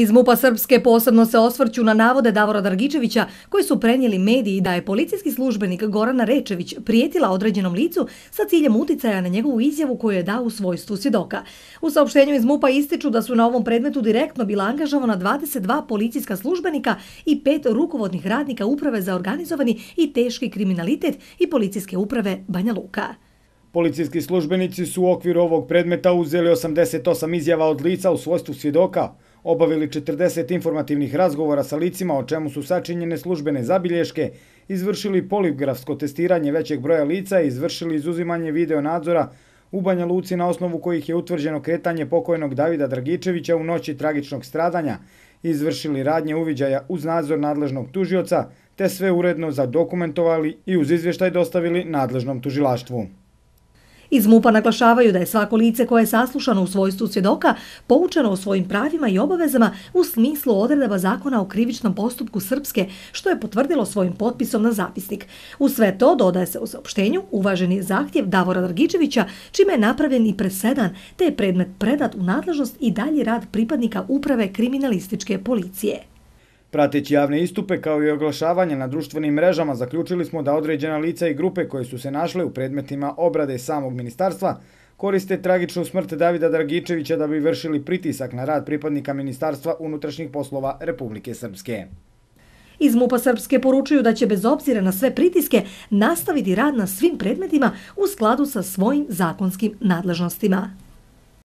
Iz MUPA Srpske posebno se osvrću na navode Davora Dargičevića, koji su prenijeli mediji da je policijski službenik Gorana Rečević prijetila određenom licu sa ciljem uticaja na njegovu izjavu koju je dao u svojstvu svjedoka. U saopštenju iz MUPA ističu da su na ovom predmetu direktno bila angažavana 22 policijska službenika i pet rukovodnih radnika Uprave za organizovani i teški kriminalitet i policijske uprave Banja Luka. Policijski službenici su u okviru ovog predmeta uzeli 88 izjava od lica u svojstvu svjedoka, obavili 40 informativnih razgovora sa licima o čemu su sačinjene službene zabilješke, izvršili poligrafsko testiranje većeg broja lica i izvršili izuzimanje videonadzora u Banja Luci na osnovu kojih je utvrđeno kretanje pokojnog Davida Dragičevića u noći tragičnog stradanja, izvršili radnje uviđaja uz nadzor nadležnog tužioca, te sve uredno zadokumentovali i uz izvještaj dostavili nadležnom tužilaštvu. Iz MUPA naglašavaju da je svako lice koje je saslušano u svojstvu svjedoka poučeno o svojim pravima i obavezama u smislu odredaba zakona o krivičnom postupku Srpske, što je potvrdilo svojim potpisom na zapisnik. U sve to dodaje se u saopštenju uvaženi zahtjev Davora Dragičevića, čime je napravljen i presedan, te je predmet predat u nadležnost i dalji rad pripadnika Uprave kriminalističke policije. Prateći javne istupe kao i oglašavanje na društvenim mrežama zaključili smo da određena lica i grupe koje su se našle u predmetima obrade samog ministarstva koriste tragičnu smrt Davida Dragičevića da bi vršili pritisak na rad pripadnika Ministarstva unutrašnjih poslova Republike Srpske. Iz MUPA Srpske poručuju da će bez obzira na sve pritiske nastaviti rad na svim predmetima u skladu sa svojim zakonskim nadležnostima.